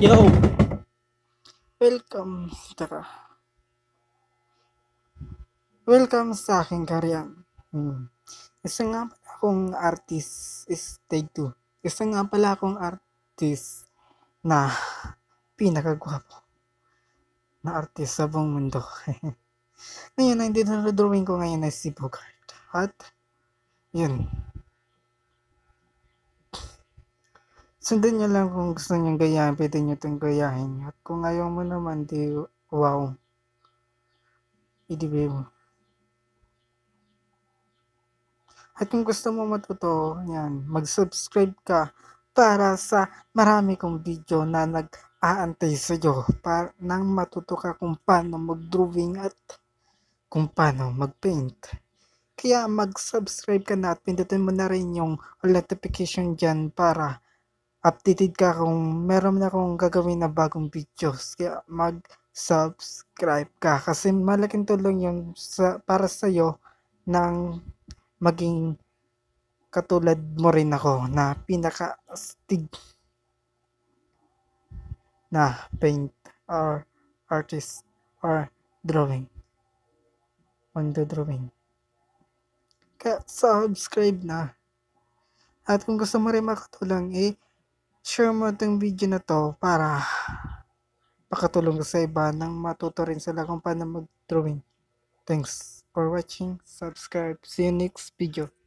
Yo! Welcome, tara. Welcome sa aking karyan. Hmm. Isa nga pala akong artist is take 2. Isa nga pala akong artist na pinakagwapo na artist sa buong mundo. ngayon, ang drawing ko ngayon ay si Bogart. At, yun, Sundan nyo lang kung gusto nyo gayahin, pwede nyo itong gayahin. At kung ayaw mo naman, di wow. Idibig mo. At kung gusto mo matuto, yan, mag-subscribe ka para sa marami kong video na nag-aantay sa iyo para nang matuto ka kung paano mag-drawing at kung paano mag-paint. Kaya mag-subscribe ka na at pindutin mo na rin yung notification dyan para updated ka kung meron na akong gagawin na bagong videos. Kaya mag-subscribe ka kasi malaking tulong yun sa, para sa'yo ng maging katulad mo rin ako na pinaka astig na paint or artist or drawing on the drawing kaya subscribe na at kung gusto mo rin makatulong eh share mo itong video na to para pakatulong sa iba nang matuto rin sila kung paano mag-drawing. Thanks for watching. Subscribe. See you next video.